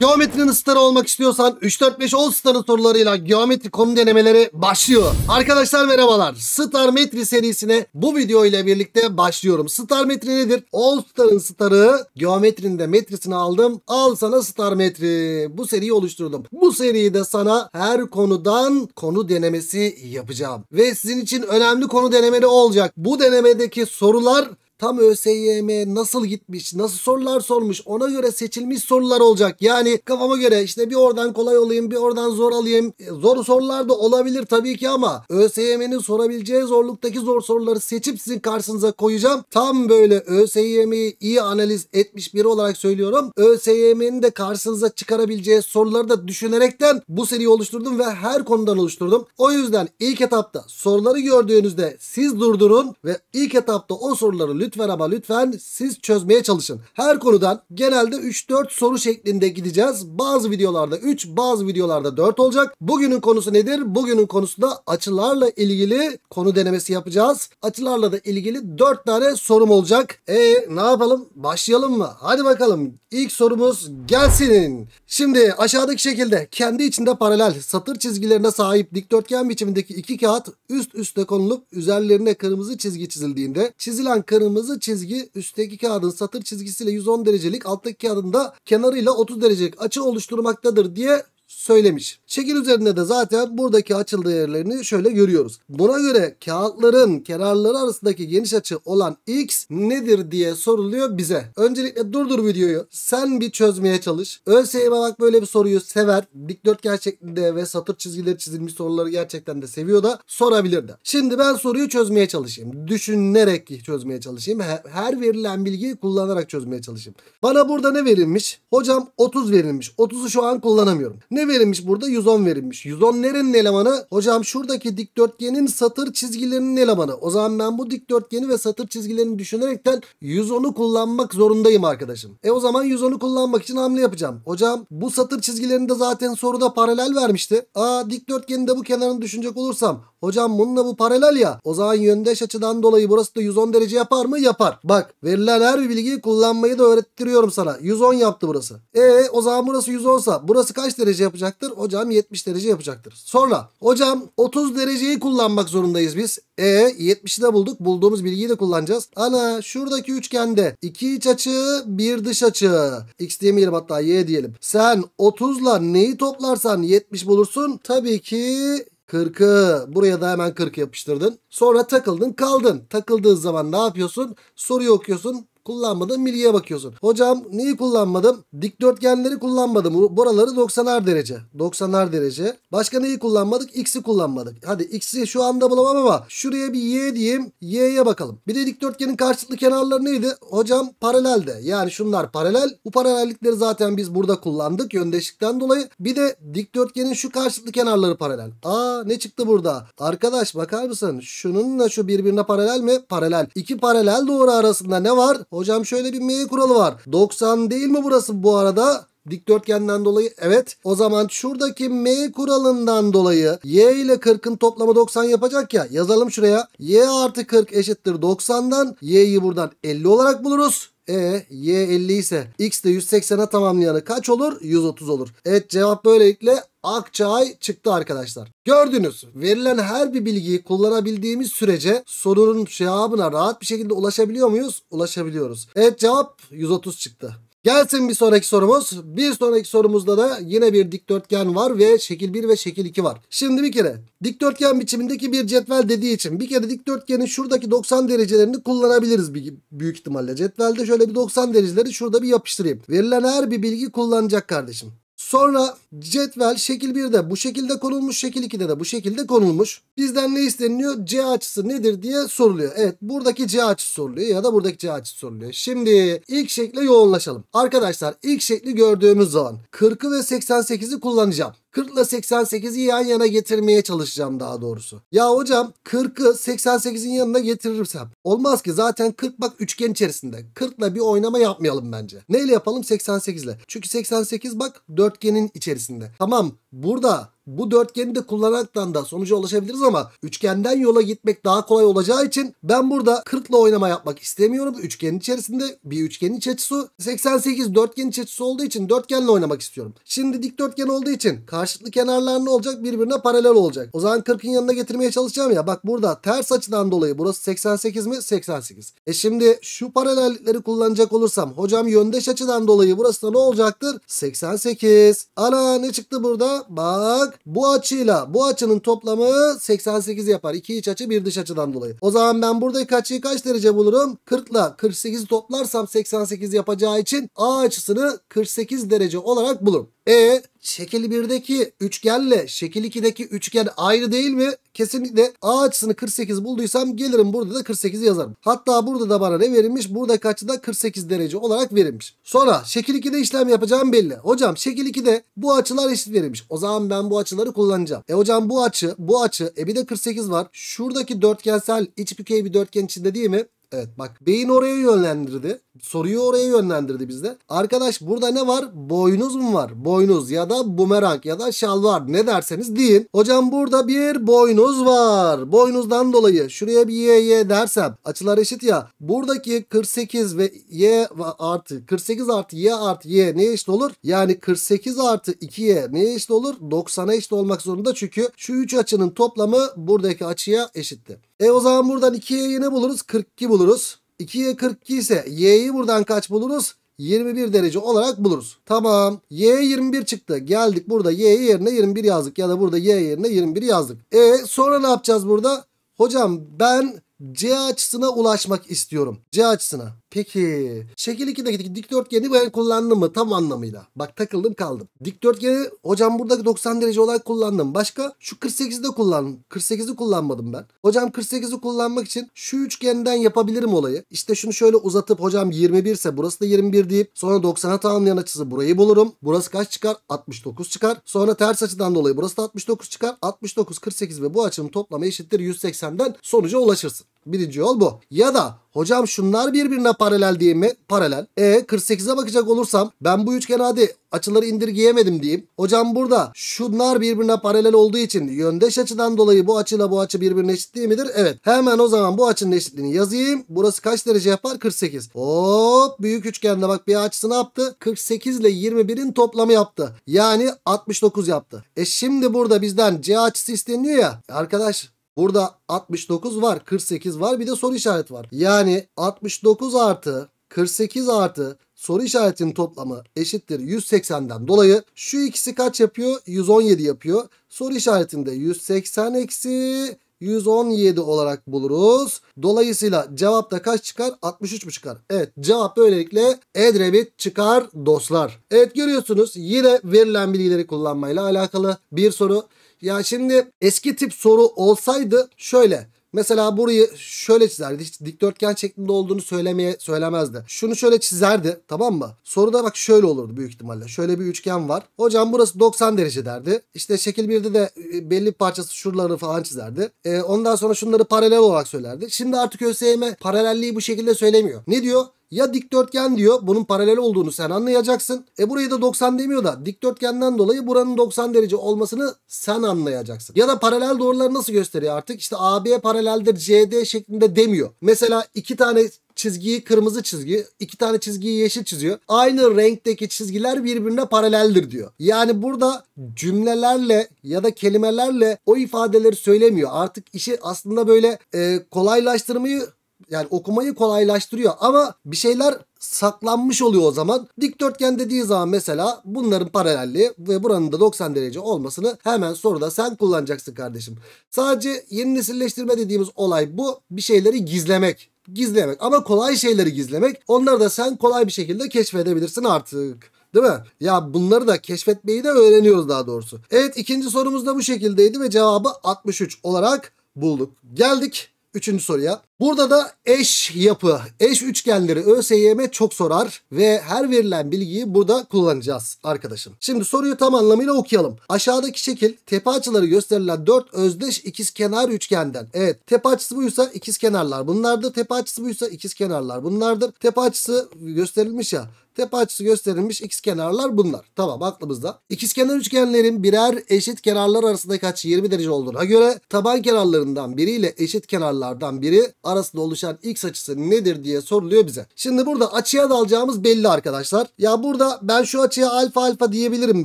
Geometrinin starı olmak istiyorsan 3-4-5-10 starı sorularıyla geometri konu denemeleri başlıyor. Arkadaşlar merhabalar. Star Metri serisine bu video ile birlikte başlıyorum. Star Metri nedir? All Star'ın starı geometrinin de metrisini aldım. Al sana Star Metri. Bu seriyi oluşturdum. Bu seriyi de sana her konudan konu denemesi yapacağım. Ve sizin için önemli konu denemeleri olacak. Bu denemedeki sorular tam ÖSYM nasıl gitmiş, nasıl sorular sormuş ona göre seçilmiş sorular olacak. Yani kafama göre işte bir oradan kolay olayım bir oradan zor alayım. E, zor sorular da olabilir tabii ki ama ÖSYM'nin sorabileceği zorluktaki zor soruları seçip sizin karşınıza koyacağım. Tam böyle ÖSYM'yi iyi analiz etmiş biri olarak söylüyorum. ÖSYM'nin de karşınıza çıkarabileceği soruları da düşünerekten bu seriyi oluşturdum ve her konudan oluşturdum. O yüzden ilk etapta soruları gördüğünüzde siz durdurun ve ilk etapta o soruları lütfen ama lütfen siz çözmeye çalışın. Her konudan genelde 3-4 soru şeklinde gideceğiz. Bazı videolarda 3 bazı videolarda 4 olacak. Bugünün konusu nedir? Bugünün konusu da açılarla ilgili konu denemesi yapacağız. Açılarla da ilgili 4 tane sorum olacak. E ne yapalım? Başlayalım mı? Hadi bakalım. İlk sorumuz gelsin. Şimdi aşağıdaki şekilde kendi içinde paralel satır çizgilerine sahip dikdörtgen biçimindeki iki kağıt üst üste konulup üzerlerine kırmızı çizgi çizildiğinde çizilen kırmızı kırmızı çizgi üstteki kağıdın satır çizgisiyle 110 derecelik alttaki kağıdın da kenarıyla 30 derecelik açı oluşturmaktadır diye söylemiş. Şekil üzerinde de zaten buradaki açıl değerlerini şöyle görüyoruz. Buna göre kağıtların kenarları arasındaki geniş açı olan x nedir diye soruluyor bize. Öncelikle durdur videoyu. Sen bir çözmeye çalış. ÖSYM bak böyle bir soruyu sever. Dikdörtgen şeklinde ve satır çizgileri çizilmiş soruları gerçekten de seviyor da sorabilir de. Şimdi ben soruyu çözmeye çalışayım. Düşünerek çözmeye çalışayım. Her verilen bilgiyi kullanarak çözmeye çalışayım. Bana burada ne verilmiş? Hocam 30 verilmiş. 30'u şu an kullanamıyorum. Ne verilmiş? verilmiş burada? 110 verilmiş. 110 nerenin elemanı? Hocam şuradaki dikdörtgenin satır çizgilerinin elemanı. O zaman ben bu dikdörtgeni ve satır çizgilerini düşünerekten 110'u kullanmak zorundayım arkadaşım. E o zaman 110'u kullanmak için hamle yapacağım. Hocam bu satır çizgilerini de zaten soruda paralel vermişti. Aa dikdörtgeni de bu kenarını düşünecek olursam Hocam bununla bu paralel ya. O zaman yöndeş açıdan dolayı burası da 110 derece yapar mı? Yapar. Bak verilen her bir bilgiyi kullanmayı da öğrettiriyorum sana. 110 yaptı burası. E o zaman burası 110 sa burası kaç derece yapacaktır? Hocam 70 derece yapacaktır. Sonra hocam 30 dereceyi kullanmak zorundayız biz. E 70'i de bulduk. Bulduğumuz bilgiyi de kullanacağız. Ana şuradaki üçgende iki iç açı bir dış açı. X demeyelim hatta Y diyelim. Sen 30 ile neyi toplarsan 70 bulursun. Tabii ki 40'ı buraya da hemen 40 yapıştırdın. Sonra takıldın kaldın. Takıldığı zaman ne yapıyorsun? Soruyu okuyorsun Kullanmadım milliye bakıyorsun. Hocam neyi kullanmadım? Dikdörtgenleri kullanmadım. Buraları 90'ar derece. 90'ar derece. Başka neyi kullanmadık? X'i kullanmadık. Hadi X'i şu anda bulamam ama şuraya bir Y diyeyim. Y'ye bakalım. Bir de dikdörtgenin karşılıklı kenarları neydi? Hocam paralelde. Yani şunlar paralel. Bu paralellikleri zaten biz burada kullandık yöndeşlikten dolayı. Bir de dikdörtgenin şu karşılıklı kenarları paralel. Aa ne çıktı burada? Arkadaş bakar mısın? Şununla şu birbirine paralel mi? Paralel. İki paralel doğru arasında ne var? Hocam şöyle bir M kuralı var. 90 değil mi burası bu arada? Dikdörtgenden dolayı evet. O zaman şuradaki m kuralından dolayı y ile 40'ın toplamı 90 yapacak ya. Yazalım şuraya. y artı 40 eşittir 90'dan. y'yi buradan 50 olarak buluruz. E y 50 ise x de 180'e tamamlayanı kaç olur? 130 olur. Evet cevap böylelikle Akçay çıktı arkadaşlar. Gördünüz verilen her bir bilgiyi kullanabildiğimiz sürece sorunun cevabına rahat bir şekilde ulaşabiliyor muyuz? Ulaşabiliyoruz. Evet cevap 130 çıktı. Gelsin bir sonraki sorumuz. Bir sonraki sorumuzda da yine bir dikdörtgen var ve şekil 1 ve şekil 2 var. Şimdi bir kere dikdörtgen biçimindeki bir cetvel dediği için bir kere dikdörtgenin şuradaki 90 derecelerini kullanabiliriz büyük ihtimalle. Cetvelde şöyle bir 90 dereceleri şurada bir yapıştırayım. Verilen her bir bilgi kullanacak kardeşim. Sonra cetvel şekil 1'de bu şekilde konulmuş, şekil 2'de de bu şekilde konulmuş. Bizden ne isteniliyor? C açısı nedir diye soruluyor. Evet buradaki C açısı soruluyor ya da buradaki C açısı soruluyor. Şimdi ilk şekle yoğunlaşalım. Arkadaşlar ilk şekli gördüğümüz zaman 40'ı ve 88'i kullanacağım. 40 ile 88'i yan yana getirmeye çalışacağım daha doğrusu. Ya hocam 40'ı 88'in yanına getirirsem. Olmaz ki zaten 40 bak üçgen içerisinde. 40 ile bir oynama yapmayalım bence. Neyle yapalım? 88 ile. Çünkü 88 bak dörtgenin içerisinde. Tamam burada bu dörtgeni de kullanaraktan da sonuca ulaşabiliriz ama üçgenden yola gitmek daha kolay olacağı için ben burada 40 ile oynama yapmak istemiyorum. Üçgenin içerisinde bir üçgenin iç açısı 88 dörtgenin iç açısı olduğu için dörtgenle oynamak istiyorum. Şimdi dikdörtgen olduğu için karşılıklı kenarlar ne olacak? Birbirine paralel olacak. O zaman 40'ın yanına getirmeye çalışacağım ya. Bak burada ters açıdan dolayı burası 88 mi? 88. E şimdi şu paralellikleri kullanacak olursam hocam yöndeş açıdan dolayı burası da ne olacaktır? 88. Ana ne çıktı burada? Bak bu açıyla bu açının toplamı 88 yapar. İki iç açı bir dış açıdan dolayı. O zaman ben buradaki açıyı kaç derece bulurum? 40 ile 48'i toplarsam 88 yapacağı için A açısını 48 derece olarak bulurum. E şekil 1'deki üçgenle şekil 2'deki üçgen ayrı değil mi? Kesinlikle A açısını 48 bulduysam gelirim burada da 48 yazarım. Hatta burada da bana ne verilmiş? Burada açı da 48 derece olarak verilmiş. Sonra şekil 2'de işlem yapacağım belli. Hocam şekil 2'de bu açılar eşit verilmiş. O zaman ben bu açıları kullanacağım. E hocam bu açı, bu açı. E bir de 48 var. Şuradaki dörtgensel iç bükey bir dörtgen içinde değil mi? Evet bak beyin oraya yönlendirdi. Soruyu oraya yönlendirdi bizde. Arkadaş burada ne var? Boynuz mu var? Boynuz ya da bumerang ya da şal var. Ne derseniz deyin. Hocam burada bir boynuz var. Boynuzdan dolayı şuraya bir y y dersem açılar eşit ya. Buradaki 48 ve y artı 48 artı y artı y ne eşit olur? Yani 48 artı 2y ne eşit olur? 90'a eşit olmak zorunda çünkü şu üç açının toplamı buradaki açıya eşittir. E o zaman buradan 2y'yi ne buluruz? 42 buluruz. 2y 42 ise y'yi buradan kaç buluruz? 21 derece olarak buluruz. Tamam. Y 21 çıktı. Geldik burada y yerine 21 yazdık. Ya da burada y yerine 21 yazdık. E sonra ne yapacağız burada? Hocam ben C açısına ulaşmak istiyorum. C açısına. Peki şekil 2'deki dikdörtgeni ben kullandım mı tam anlamıyla? Bak takıldım kaldım. Dikdörtgeni hocam burada 90 derece olarak kullandım. Başka şu 48'i de kullandım. 48'i kullanmadım ben. Hocam 48'i kullanmak için şu üçgenden yapabilirim olayı. İşte şunu şöyle uzatıp hocam 21 ise burası da 21 deyip sonra 90'a tamamlayan açısı burayı bulurum. Burası kaç çıkar? 69 çıkar. Sonra ters açıdan dolayı burası da 69 çıkar. 69, 48 ve bu açının toplamı eşittir 180'den sonuca ulaşırsın. Birinci yol bu. Ya da hocam şunlar birbirine paralel diyeyim mi? Paralel. E 48'e bakacak olursam ben bu üçgen hadi açıları indirgeyemedim diyeyim. Hocam burada şunlar birbirine paralel olduğu için yöndeş açıdan dolayı bu açıyla bu açı birbirine eşit değil midir? Evet. Hemen o zaman bu açının eşitliğini yazayım. Burası kaç derece yapar? 48. Hop büyük üçgende bak bir açısı ne yaptı? 48 ile 21'in toplamı yaptı. Yani 69 yaptı. E şimdi burada bizden C açısı isteniyor ya. Arkadaş Burada 69 var 48 var bir de soru işareti var. Yani 69 artı 48 artı soru işaretinin toplamı eşittir 180'den dolayı şu ikisi kaç yapıyor? 117 yapıyor. Soru işaretinde 180 eksi 117 olarak buluruz. Dolayısıyla cevap da kaç çıkar? 63 mu çıkar? Evet cevap böylelikle Edremit çıkar dostlar. Evet görüyorsunuz yine verilen bilgileri kullanmayla alakalı bir soru. Ya şimdi eski tip soru olsaydı şöyle. Mesela burayı şöyle çizerdi. Hiç dikdörtgen şeklinde olduğunu söylemeye söylemezdi. Şunu şöyle çizerdi tamam mı? Soruda bak şöyle olurdu büyük ihtimalle. Şöyle bir üçgen var. Hocam burası 90 derece derdi. İşte şekil 1'de de e, belli bir parçası şuraları falan çizerdi. E, ondan sonra şunları paralel olarak söylerdi. Şimdi artık ÖSYM paralelliği bu şekilde söylemiyor. Ne diyor? Ya dikdörtgen diyor bunun paralel olduğunu sen anlayacaksın. E burayı da 90 demiyor da dikdörtgenden dolayı buranın 90 derece olmasını sen anlayacaksın. Ya da paralel doğruları nasıl gösteriyor artık? İşte AB paraleldir CD şeklinde demiyor. Mesela iki tane çizgiyi kırmızı çizgi, iki tane çizgiyi yeşil çiziyor. Aynı renkteki çizgiler birbirine paraleldir diyor. Yani burada cümlelerle ya da kelimelerle o ifadeleri söylemiyor. Artık işi aslında böyle e, kolaylaştırmayı yani okumayı kolaylaştırıyor ama bir şeyler saklanmış oluyor o zaman. Dikdörtgen dediği zaman mesela bunların paralelliği ve buranın da 90 derece olmasını hemen soruda sen kullanacaksın kardeşim. Sadece yeni nesilleştirme dediğimiz olay bu. Bir şeyleri gizlemek gizlemek ama kolay şeyleri gizlemek onları da sen kolay bir şekilde keşfedebilirsin artık. Değil mi? Ya bunları da keşfetmeyi de öğreniyoruz daha doğrusu. Evet ikinci sorumuz da bu şekildeydi ve cevabı 63 olarak bulduk. Geldik üçüncü soruya. Burada da eş yapı, eş üçgenleri ÖSYM çok sorar ve her verilen bilgiyi burada kullanacağız arkadaşım. Şimdi soruyu tam anlamıyla okuyalım. Aşağıdaki şekil tepe açıları gösterilen 4 özdeş ikizkenar üçgenden. Evet tepe açısı buysa ikizkenarlar bunlardır. Tepe açısı buysa ikizkenarlar bunlardır. Tepe açısı gösterilmiş ya Tepe açısı gösterilmiş ikiz kenarlar bunlar. Tamam aklımızda. İkiz kenar üçgenlerin birer eşit kenarlar arasındaki açı 20 derece olduğuna göre taban kenarlarından biriyle eşit kenarlardan biri arasında oluşan x açısı nedir diye soruluyor bize. Şimdi burada açıya dalacağımız belli arkadaşlar. Ya burada ben şu açıya alfa alfa diyebilirim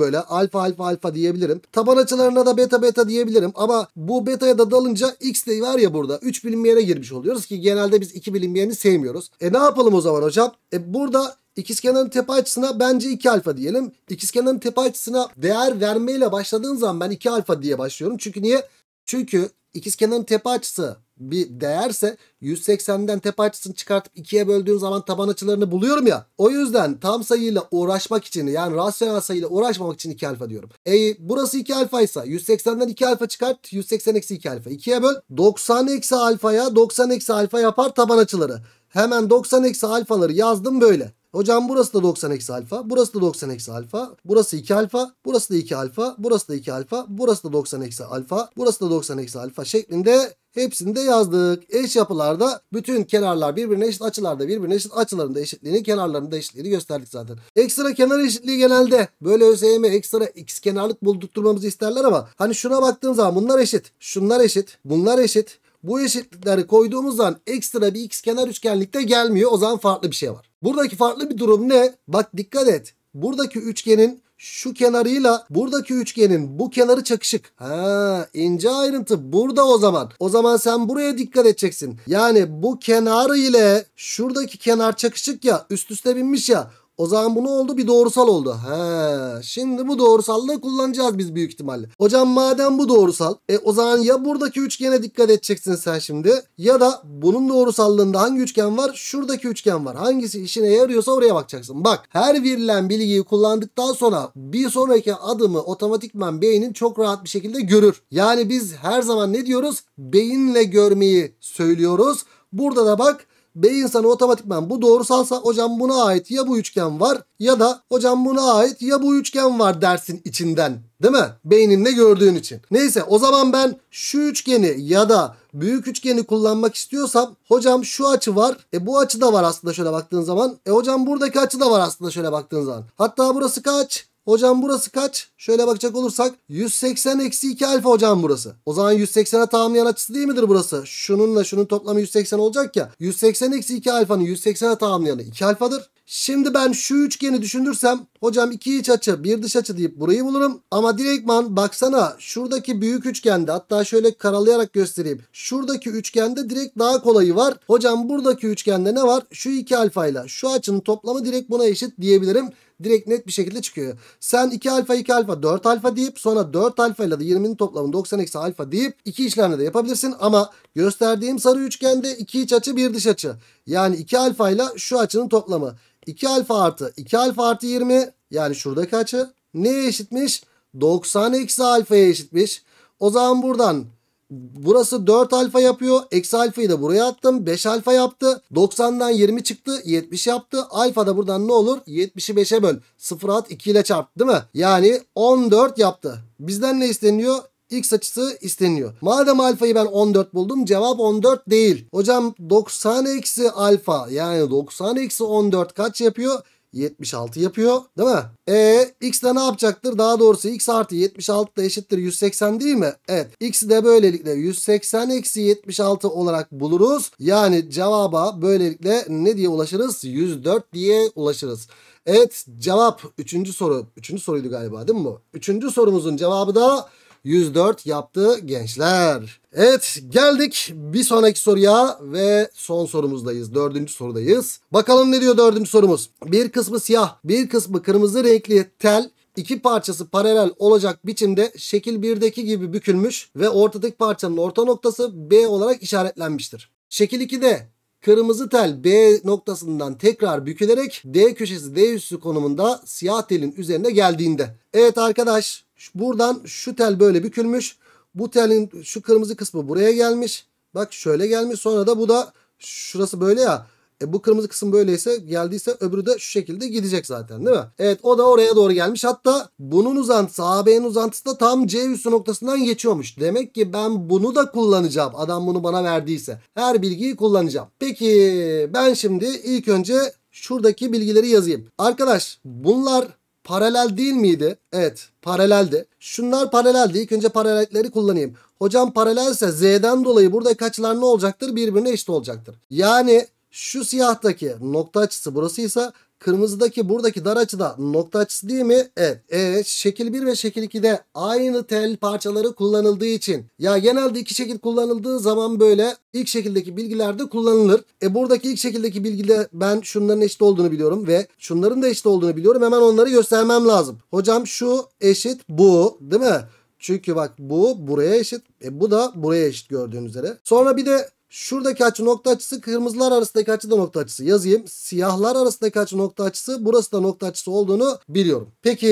böyle. Alfa alfa alfa diyebilirim. Taban açılarına da beta beta diyebilirim. Ama bu betaya da dalınca x de var ya burada 3 yere girmiş oluyoruz ki genelde biz 2 yerini sevmiyoruz. E ne yapalım o zaman hocam? E burada İkizkenarın tepe açısına bence 2 alfa diyelim. İkizkenarın tepe açısına değer vermeyle başladığın zaman ben 2 alfa diye başlıyorum. Çünkü niye? Çünkü ikizkenarın tepe açısı bir değerse 180'den tepe açısını çıkartıp ikiye böldüğün zaman taban açılarını buluyorum ya. O yüzden tam sayıyla uğraşmak için yani rasyonel sayıyla uğraşmamak için 2 alfa diyorum. E burası 2 alfa ise 180'den 2 alfa çıkart 180 eksi 2 alfa. 2'ye böl 90 eksi alfaya 90 eksi alfa yapar taban açıları. Hemen 90 eksi alfaları yazdım böyle. Hocam burası da 90 eksi alfa. Burası da 90 eksi alfa. Burası 2 alfa. Burası da 2 alfa. Burası da 2 alfa. Burası da 90 eksi alfa. Burası da 90 eksi alfa şeklinde hepsini de yazdık. Eş yapılarda bütün kenarlar birbirine eşit açılarda birbirine eşit açılarında eşitliğini kenarlarında eşitliğini gösterdik zaten. Ekstra kenar eşitliği genelde böyle ÖSYM ekstra x kenarlık buldurtturmamızı isterler ama hani şuna baktığın zaman bunlar eşit. Şunlar eşit. Bunlar eşit. Bu eşitlikleri koyduğumuzdan ekstra bir x kenar üçgenlikte gelmiyor. O zaman farklı bir şey var. Buradaki farklı bir durum ne? Bak dikkat et. Buradaki üçgenin şu kenarıyla buradaki üçgenin bu kenarı çakışık. Ha, ince ayrıntı burada o zaman. O zaman sen buraya dikkat edeceksin. Yani bu kenarı ile şuradaki kenar çakışık ya üst üste binmiş ya. O zaman bu ne oldu? Bir doğrusal oldu. He. Şimdi bu doğrusallığı kullanacağız biz büyük ihtimalle. Hocam madem bu doğrusal. E o zaman ya buradaki üçgene dikkat edeceksin sen şimdi. Ya da bunun doğrusallığında hangi üçgen var? Şuradaki üçgen var. Hangisi işine yarıyorsa oraya bakacaksın. Bak her verilen bilgiyi kullandıktan sonra bir sonraki adımı otomatikman beynin çok rahat bir şekilde görür. Yani biz her zaman ne diyoruz? Beyinle görmeyi söylüyoruz. Burada da bak B insanı otomatikman bu doğrusalsa hocam buna ait ya bu üçgen var ya da hocam buna ait ya bu üçgen var dersin içinden. Değil mi? Beyninle gördüğün için. Neyse o zaman ben şu üçgeni ya da büyük üçgeni kullanmak istiyorsam hocam şu açı var. E bu açı da var aslında şöyle baktığın zaman. E hocam buradaki açı da var aslında şöyle baktığın zaman. Hatta burası kaç? Hocam burası kaç? Şöyle bakacak olursak 180 eksi 2 alfa hocam burası. O zaman 180'e tamamlayan açısı değil midir burası? Şununla şunun toplamı 180 olacak ya. 180 eksi 2 alfanın 180'e tamamlayanı 2 alfadır. Şimdi ben şu üçgeni düşündürsem. Hocam iki iç açı bir dış açı deyip burayı bulurum. Ama direktman baksana şuradaki büyük üçgende hatta şöyle karalayarak göstereyim. Şuradaki üçgende direkt daha kolayı var. Hocam buradaki üçgende ne var? Şu iki alfayla şu açının toplamı direkt buna eşit diyebilirim direkt net bir şekilde çıkıyor. Sen 2 alfa 2 alfa 4 alfa deyip sonra 4 alfa ile de 20'nin toplamı 90 eksi alfa deyip iki işlemle de yapabilirsin. Ama gösterdiğim sarı üçgende 2 iç açı 1 dış açı. Yani 2 alfa ile şu açının toplamı. 2 alfa artı 2 alfa artı 20 yani şurada kaçı neye eşitmiş? 90 eksi alfaya eşitmiş. O zaman buradan burası 4 alfa yapıyor. Eksi alfayı da buraya attım. 5 alfa yaptı. 90'dan 20 çıktı. 70 yaptı. Alfa da buradan ne olur? 70'i 5'e böl. 0 at 2 ile çarp değil mi? Yani 14 yaptı. Bizden ne isteniyor? x açısı isteniyor. Madem alfayı ben 14 buldum cevap 14 değil. Hocam 90 eksi alfa yani 90 eksi 14 kaç yapıyor? 76 yapıyor değil mi? E x ne yapacaktır? Daha doğrusu x artı 76 da eşittir 180 değil mi? Evet. X'i de böylelikle 180 eksi 76 olarak buluruz. Yani cevaba böylelikle ne diye ulaşırız? 104 diye ulaşırız. Evet cevap 3. soru. 3. soruydu galiba değil mi bu? 3. sorumuzun cevabı da 104 yaptı gençler. Evet geldik bir sonraki soruya ve son sorumuzdayız. Dördüncü sorudayız. Bakalım ne diyor dördüncü sorumuz. Bir kısmı siyah bir kısmı kırmızı renkli tel İki parçası paralel olacak biçimde şekil 1'deki gibi bükülmüş ve ortadaki parçanın orta noktası B olarak işaretlenmiştir. Şekil 2'de Kırmızı tel B noktasından tekrar bükülerek D köşesi D üssü konumunda siyah telin üzerine geldiğinde. Evet arkadaş buradan şu tel böyle bükülmüş. Bu telin şu kırmızı kısmı buraya gelmiş. Bak şöyle gelmiş sonra da bu da şurası böyle ya. E bu kırmızı kısım böyleyse geldiyse öbürü de şu şekilde gidecek zaten değil mi? Evet o da oraya doğru gelmiş. Hatta bunun uzantısı AB'nin uzantısı da tam C üssü noktasından geçiyormuş. Demek ki ben bunu da kullanacağım. Adam bunu bana verdiyse. Her bilgiyi kullanacağım. Peki ben şimdi ilk önce şuradaki bilgileri yazayım. Arkadaş bunlar paralel değil miydi? Evet paraleldi. Şunlar paraleldi. İlk önce paralelleri kullanayım. Hocam paralelse Z'den dolayı burada kaçlar ne olacaktır? Birbirine eşit olacaktır. Yani şu siyahtaki nokta açısı burasıysa kırmızıdaki buradaki dar açı da nokta açısı değil mi? Evet. E, şekil 1 ve şekil 2'de aynı tel parçaları kullanıldığı için. Ya genelde iki şekil kullanıldığı zaman böyle ilk şekildeki bilgiler de kullanılır. E buradaki ilk şekildeki bilgide ben şunların eşit olduğunu biliyorum ve şunların da eşit olduğunu biliyorum. Hemen onları göstermem lazım. Hocam şu eşit bu değil mi? Çünkü bak bu buraya eşit. E bu da buraya eşit gördüğünüz üzere. Sonra bir de Şuradaki açı nokta açısı kırmızılar arasındaki açı da nokta açısı yazayım. Siyahlar arasındaki açı nokta açısı burası da nokta açısı olduğunu biliyorum. Peki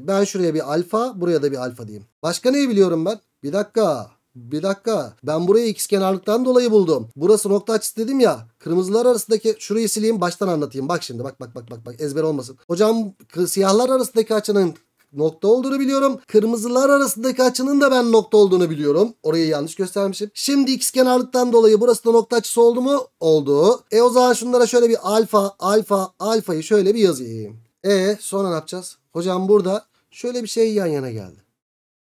ben şuraya bir alfa buraya da bir alfa diyeyim. Başka neyi biliyorum ben? Bir dakika. Bir dakika ben burayı ikiz kenarlıktan dolayı buldum. Burası nokta açısı dedim ya. Kırmızılar arasındaki şurayı sileyim baştan anlatayım. Bak şimdi bak bak bak bak bak ezber olmasın. Hocam siyahlar arasındaki açının nokta olduğunu biliyorum. Kırmızılar arasındaki açının da ben nokta olduğunu biliyorum. Orayı yanlış göstermişim. Şimdi x kenarlıktan dolayı burası da nokta açısı oldu mu? Oldu. E o zaman şunlara şöyle bir alfa, alfa, alfayı şöyle bir yazayım. E sonra ne yapacağız? Hocam burada şöyle bir şey yan yana geldi.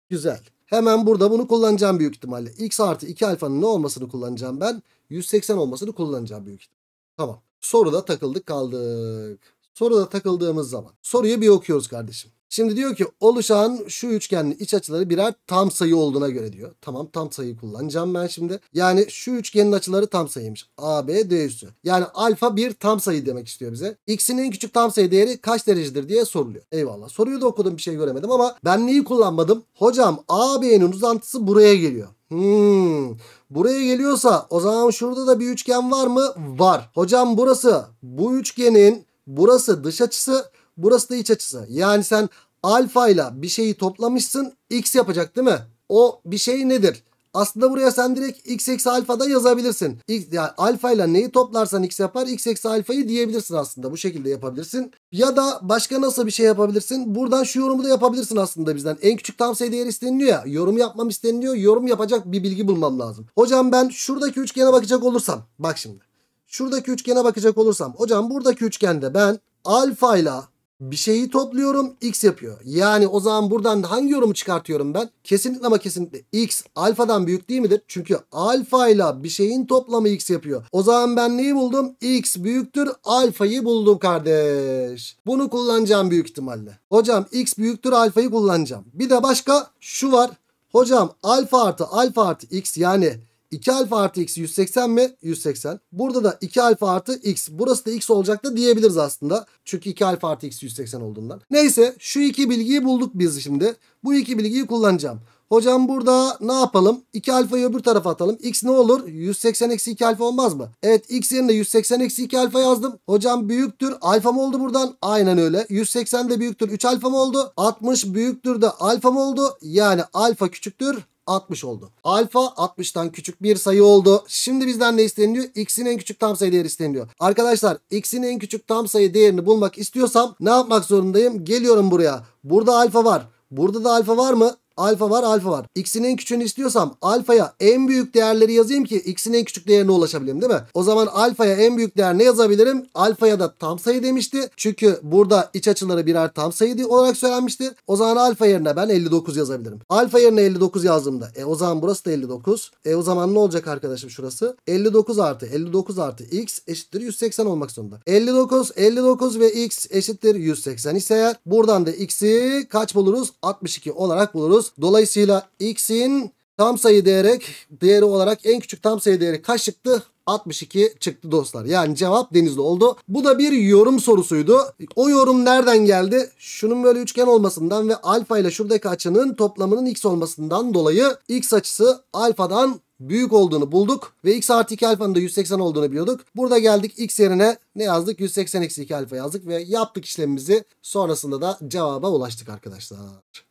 Güzel. Hemen burada bunu kullanacağım büyük ihtimalle. X artı 2 alfanın ne olmasını kullanacağım ben? 180 olmasını kullanacağım büyük ihtimalle. Tamam. Soruda takıldık kaldık. Soruda takıldığımız zaman soruyu bir okuyoruz kardeşim. Şimdi diyor ki oluşan şu üçgenin iç açıları birer tam sayı olduğuna göre diyor. Tamam tam sayı kullanacağım ben şimdi. Yani şu üçgenin açıları tam sayıymış. A, B, D üssü. Yani alfa bir tam sayı demek istiyor bize. X'in en küçük tam sayı değeri kaç derecedir diye soruluyor. Eyvallah. Soruyu da okudum bir şey göremedim ama ben neyi kullanmadım? Hocam A, B'nin uzantısı buraya geliyor. Hmm. Buraya geliyorsa o zaman şurada da bir üçgen var mı? Var. Hocam burası bu üçgenin burası dış açısı Burası da iç açısı. Yani sen alfa ile bir şeyi toplamışsın x yapacak değil mi? O bir şey nedir? Aslında buraya sen direkt x eksi alfa da yazabilirsin. X, yani alfa ile neyi toplarsan x yapar x eksi alfayı diyebilirsin aslında. Bu şekilde yapabilirsin. Ya da başka nasıl bir şey yapabilirsin? Buradan şu yorumu da yapabilirsin aslında bizden. En küçük tam sayı değer isteniliyor ya. Yorum yapmam isteniliyor. Yorum yapacak bir bilgi bulmam lazım. Hocam ben şuradaki üçgene bakacak olursam. Bak şimdi. Şuradaki üçgene bakacak olursam. Hocam buradaki üçgende ben alfa ile bir şeyi topluyorum x yapıyor. Yani o zaman buradan hangi yorumu çıkartıyorum ben? Kesinlikle ama kesinlikle x alfadan büyük değil midir? Çünkü alfa ile bir şeyin toplamı x yapıyor. O zaman ben neyi buldum? x büyüktür alfayı buldum kardeş. Bunu kullanacağım büyük ihtimalle. Hocam x büyüktür alfayı kullanacağım. Bir de başka şu var. Hocam alfa artı alfa artı x yani 2 alfa artı x 180 mi? 180. Burada da 2 alfa artı x. Burası da x olacak da diyebiliriz aslında. Çünkü 2 alfa artı x 180 olduğundan. Neyse şu iki bilgiyi bulduk biz şimdi. Bu iki bilgiyi kullanacağım. Hocam burada ne yapalım? 2 alfayı öbür tarafa atalım. X ne olur? 180 eksi 2 alfa olmaz mı? Evet x yerine 180 eksi 2 alfa yazdım. Hocam büyüktür. Alfa mı oldu buradan? Aynen öyle. 180 de büyüktür. 3 alfa mı oldu? 60 büyüktür de alfa mı oldu? Yani alfa küçüktür. 60 oldu. Alfa 60'tan küçük bir sayı oldu. Şimdi bizden ne isteniliyor? X'in en küçük tam sayı değeri isteniliyor. Arkadaşlar X'in en küçük tam sayı değerini bulmak istiyorsam ne yapmak zorundayım? Geliyorum buraya. Burada alfa var. Burada da alfa var mı? Alfa var alfa var. X'in en küçüğünü istiyorsam alfaya en büyük değerleri yazayım ki X'in en küçük değerine ulaşabileyim değil mi? O zaman alfaya en büyük değer ne yazabilirim? Alfaya da tam sayı demişti. Çünkü burada iç açıları birer tam sayı olarak söylenmişti. O zaman alfa yerine ben 59 yazabilirim. Alfa yerine 59 yazdığımda e o zaman burası da 59. E o zaman ne olacak arkadaşım şurası? 59 artı 59 artı x eşittir 180 olmak zorunda. 59 59 ve x eşittir 180 ise buradan da x'i kaç buluruz? 62 olarak buluruz biliyoruz. Dolayısıyla x'in tam sayı değeri, değeri olarak en küçük tam sayı değeri kaç çıktı? 62 çıktı dostlar. Yani cevap Denizli oldu. Bu da bir yorum sorusuydu. O yorum nereden geldi? Şunun böyle üçgen olmasından ve alfa ile şuradaki açının toplamının x olmasından dolayı x açısı alfadan büyük olduğunu bulduk ve x artı 2 alfanın da 180 olduğunu biliyorduk. Burada geldik x yerine ne yazdık? 180 eksi 2 alfa yazdık ve yaptık işlemimizi. Sonrasında da cevaba ulaştık arkadaşlar.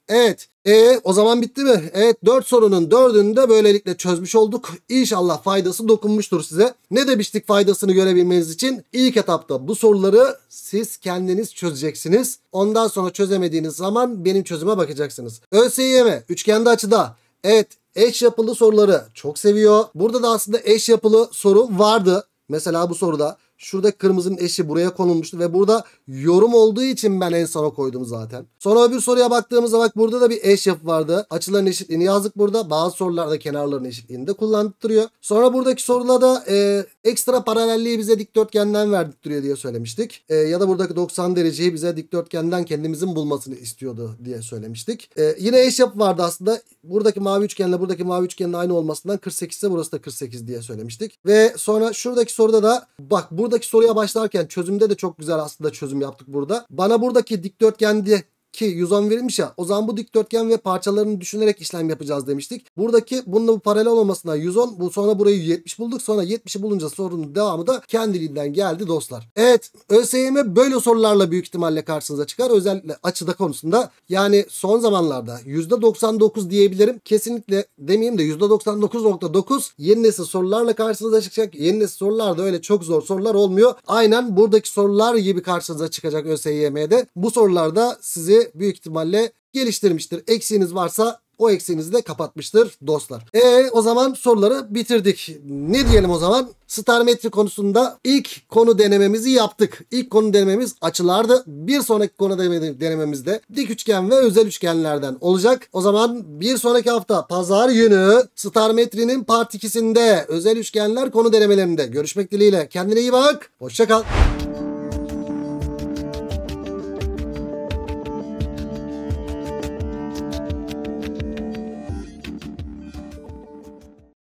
Evet. E o zaman bitti mi? Evet 4 sorunun 4'ünü de böylelikle çözmüş olduk. İnşallah faydası dokunmuştur size. Ne demiştik faydasını görebilmeniz için? ilk etapta bu soruları siz kendiniz çözeceksiniz. Ondan sonra çözemediğiniz zaman benim çözüme bakacaksınız. ÖSYM üçgende açıda. Evet Eş yapılı soruları çok seviyor. Burada da aslında eş yapılı soru vardı. Mesela bu soruda şurada kırmızının eşi buraya konulmuştu ve burada yorum olduğu için ben en sona koydum zaten. Sonra bir soruya baktığımızda bak burada da bir eş yapı vardı. Açıların eşitliğini yazdık burada. Bazı sorularda kenarların eşitliğini de kullandırıyor. Sonra buradaki soruda da e, Ekstra paralelliği bize dikdörtgenden verdirtiyor diye söylemiştik. E, ya da buradaki 90 dereceyi bize dikdörtgenden kendimizin bulmasını istiyordu diye söylemiştik. E, yine eş yapı vardı aslında. Buradaki mavi üçgenle buradaki mavi üçgenin aynı olmasından 48 ise burası da 48 diye söylemiştik. Ve sonra şuradaki soruda da bak buradaki soruya başlarken çözümde de çok güzel aslında çözüm yaptık burada. Bana buradaki dikdörtgende ki 110 verilmiş ya o zaman bu dikdörtgen ve parçalarını düşünerek işlem yapacağız demiştik. Buradaki bununla bu paralel olmasına 110 bu sonra burayı 70 bulduk sonra 70'i bulunca sorunun devamı da kendiliğinden geldi dostlar. Evet ÖSYM böyle sorularla büyük ihtimalle karşınıza çıkar özellikle açıda konusunda yani son zamanlarda %99 diyebilirim kesinlikle demeyeyim de %99.9 yeni nesil sorularla karşınıza çıkacak yeni nesil sorular da öyle çok zor sorular olmuyor. Aynen buradaki sorular gibi karşınıza çıkacak ÖSYM'de. Bu sorularda sizi büyük ihtimalle geliştirmiştir. Eksiğiniz varsa o eksiğinizi de kapatmıştır dostlar. E o zaman soruları bitirdik. Ne diyelim o zaman? Starmetri konusunda ilk konu denememizi yaptık. İlk konu denememiz açılardı. Bir sonraki konu denememizde dik üçgen ve özel üçgenlerden olacak. O zaman bir sonraki hafta pazar günü Starmetri'nin part 2'sinde özel üçgenler konu denemelerinde görüşmek dileğiyle. Kendine iyi bak. Hoşça Hoşçakal.